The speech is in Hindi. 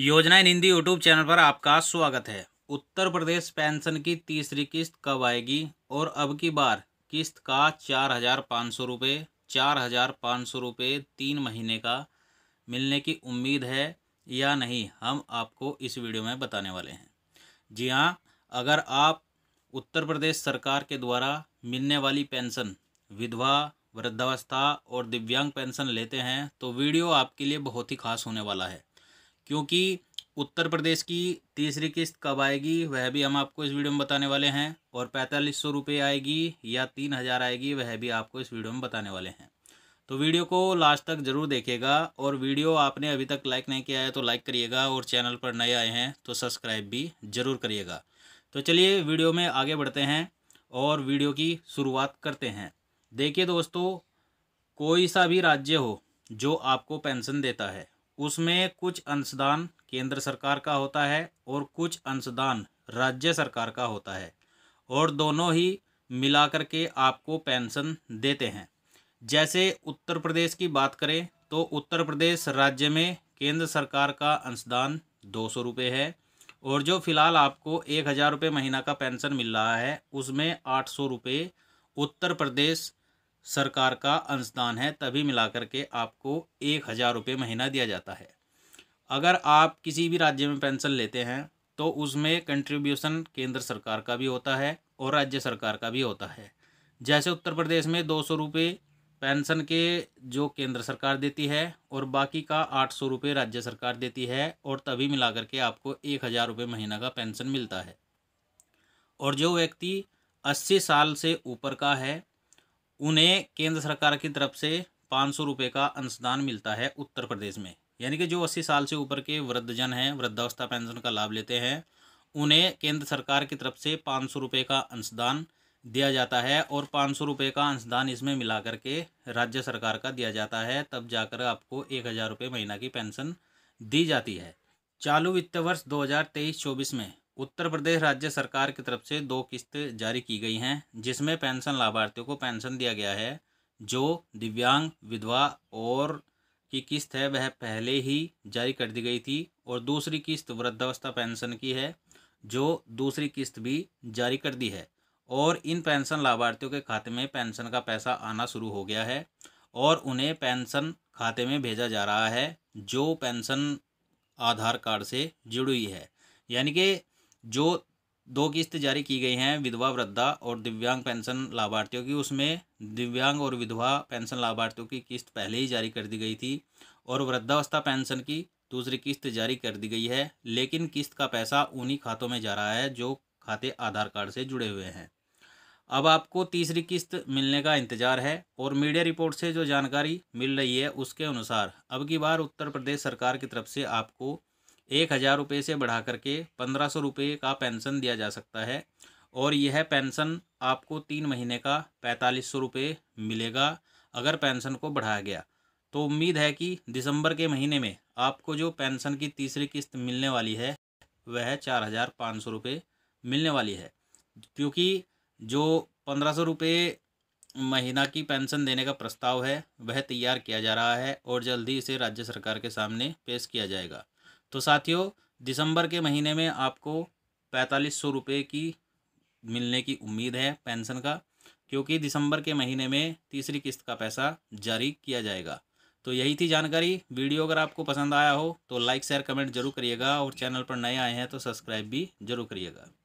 योजना इन हिंदी यूट्यूब चैनल पर आपका स्वागत है उत्तर प्रदेश पेंशन की तीसरी किस्त कब आएगी और अब की बार किस्त का चार हज़ार पाँच सौ रुपये चार हज़ार पाँच सौ रुपये तीन महीने का मिलने की उम्मीद है या नहीं हम आपको इस वीडियो में बताने वाले हैं जी हाँ अगर आप उत्तर प्रदेश सरकार के द्वारा मिलने वाली पेंशन विधवा वृद्धावस्था और दिव्यांग पेंशन लेते हैं तो वीडियो आपके लिए बहुत ही खास होने वाला है क्योंकि उत्तर प्रदेश की तीसरी किस्त कब आएगी वह भी हम आपको इस वीडियो में बताने वाले हैं और पैंतालीस सौ रुपये आएगी या तीन हज़ार आएगी वह भी आपको इस वीडियो में बताने वाले हैं तो वीडियो को लास्ट तक ज़रूर देखेगा और वीडियो आपने अभी तक लाइक नहीं किया है तो लाइक करिएगा और चैनल पर नए आए हैं तो सब्सक्राइब भी ज़रूर करिएगा तो चलिए वीडियो में आगे बढ़ते हैं और वीडियो की शुरुआत करते हैं देखिए दोस्तों कोई सा भी राज्य हो जो आपको पेंशन देता है उसमें कुछ अंशदान केंद्र सरकार का होता है और कुछ अंशदान राज्य सरकार का होता है और दोनों ही मिलाकर के आपको पेंशन देते हैं जैसे उत्तर प्रदेश की बात करें तो उत्तर प्रदेश राज्य में केंद्र सरकार का अंशदान दो सौ रुपये है और जो फिलहाल आपको एक हज़ार रुपये महीना का पेंशन मिल रहा है उसमें आठ सौ रुपये उत्तर प्रदेश सरकार का अंशदान है तभी मिला के आपको एक हज़ार रुपये महीना दिया जाता है अगर आप किसी भी राज्य में पेंशन लेते हैं तो उसमें कंट्रीब्यूशन केंद्र सरकार का भी होता है और राज्य सरकार का भी होता है जैसे उत्तर प्रदेश में दो सौ रुपये पेंशन के जो केंद्र सरकार देती है और बाकी का आठ सौ रुपये राज्य सरकार देती है और तभी मिला करके आपको एक हज़ार रुपये महीना का पेंशन मिलता है और जो व्यक्ति अस्सी साल से ऊपर का है उन्हें केंद्र सरकार की तरफ से पाँच सौ रुपये का अंशदान मिलता है उत्तर प्रदेश में यानी कि जो अस्सी साल से ऊपर के वृद्धजन हैं वृद्धावस्था पेंशन का लाभ लेते हैं उन्हें केंद्र सरकार की तरफ से पाँच सौ रुपये का अंशदान दिया जाता है और पाँच सौ रुपये का अंशदान इसमें मिला करके राज्य सरकार का दिया जाता है तब जाकर आपको एक हज़ार रुपये महीना की पेंशन दी जाती है चालू वित्त वर्ष 2023-24 में उत्तर प्रदेश राज्य सरकार की तरफ से दो किस्त जारी की गई हैं जिसमें पेंशन लाभार्थियों को पेंशन दिया गया है जो दिव्यांग विधवा और की किस्त है वह पहले ही जारी कर दी गई थी और दूसरी किस्त वृद्धावस्था पेंशन की है जो दूसरी किस्त भी जारी कर दी है और इन पेंशन लाभार्थियों के खाते में पेंशन का पैसा आना शुरू हो गया है और उन्हें पेंशन खाते में भेजा जा रहा है जो पेंशन आधार कार्ड से जुड़ी है यानी कि जो दो किस्त जारी की गई हैं विधवा वृद्धा और दिव्यांग पेंशन लाभार्थियों की उसमें दिव्यांग और विधवा पेंशन लाभार्थियों की किस्त पहले ही जारी कर दी गई थी और वृद्धावस्था पेंशन की दूसरी किस्त जारी कर दी गई है लेकिन किस्त का पैसा उन्हीं खातों में जा रहा है जो खाते आधार कार्ड से जुड़े हुए हैं अब आपको तीसरी किस्त मिलने का इंतजार है और मीडिया रिपोर्ट से जो जानकारी मिल रही है उसके अनुसार अब की बार उत्तर प्रदेश सरकार की तरफ से आपको एक हज़ार रुपये से बढ़ा करके पंद्रह सौ रुपये का पेंशन दिया जा सकता है और यह पेंशन आपको तीन महीने का पैंतालीस सौ रुपये मिलेगा अगर पेंशन को बढ़ाया गया तो उम्मीद है कि दिसंबर के महीने में आपको जो पेंशन की तीसरी किस्त मिलने वाली है वह चार हज़ार पाँच सौ रुपये मिलने वाली है क्योंकि जो पंद्रह सौ रुपये महीना की पेंशन देने का प्रस्ताव है वह तैयार किया जा रहा है और जल्द ही इसे राज्य सरकार के सामने पेश किया जाएगा तो साथियों दिसंबर के महीने में आपको पैंतालीस सौ रुपये की मिलने की उम्मीद है पेंशन का क्योंकि दिसंबर के महीने में तीसरी किस्त का पैसा जारी किया जाएगा तो यही थी जानकारी वीडियो अगर आपको पसंद आया हो तो लाइक शेयर कमेंट जरूर करिएगा और चैनल पर नए आए हैं तो सब्सक्राइब भी जरूर करिएगा